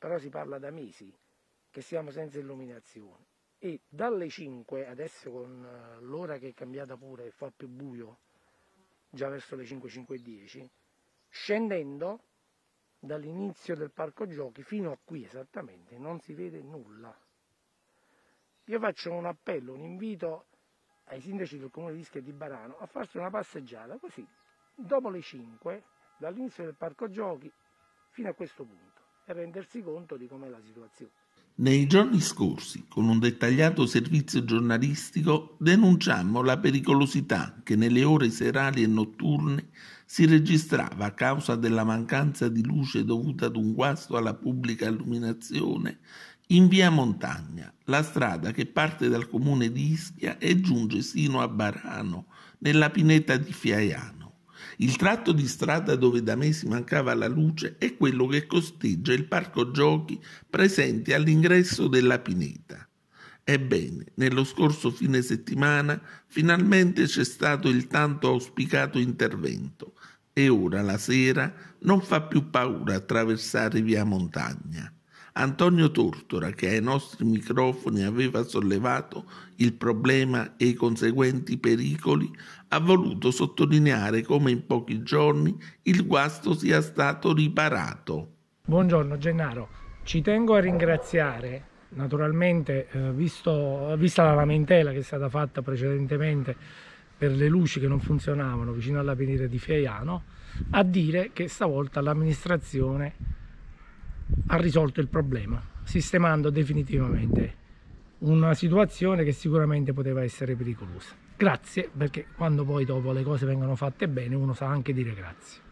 però si parla da mesi che siamo senza illuminazione e dalle 5, adesso con eh, l'ora che è cambiata pure e fa più buio, già verso le 5, 5 10, scendendo dall'inizio del parco giochi fino a qui esattamente non si vede nulla. Io faccio un appello, un invito ai sindaci del comune di Ischia di Barano a farsi una passeggiata così, dopo le 5, dall'inizio del parco giochi fino a questo punto rendersi conto di com'è la situazione. Nei giorni scorsi, con un dettagliato servizio giornalistico, denunciammo la pericolosità che nelle ore serali e notturne si registrava a causa della mancanza di luce dovuta ad un guasto alla pubblica illuminazione in via Montagna, la strada che parte dal comune di Ischia e giunge sino a Barano, nella pineta di Fiaiano. Il tratto di strada dove da mesi mancava la luce è quello che costeggia il parco giochi presente all'ingresso della pineta. Ebbene, nello scorso fine settimana finalmente c'è stato il tanto auspicato intervento e ora la sera non fa più paura attraversare via montagna. Antonio Tortora, che ai nostri microfoni aveva sollevato il problema e i conseguenti pericoli, ha voluto sottolineare come in pochi giorni il guasto sia stato riparato. Buongiorno Gennaro, ci tengo a ringraziare naturalmente, eh, visto, vista la lamentela che è stata fatta precedentemente per le luci che non funzionavano vicino alla all'avvenire di Fiaiano, a dire che stavolta l'amministrazione ha risolto il problema, sistemando definitivamente una situazione che sicuramente poteva essere pericolosa. Grazie, perché quando poi dopo le cose vengono fatte bene, uno sa anche dire grazie.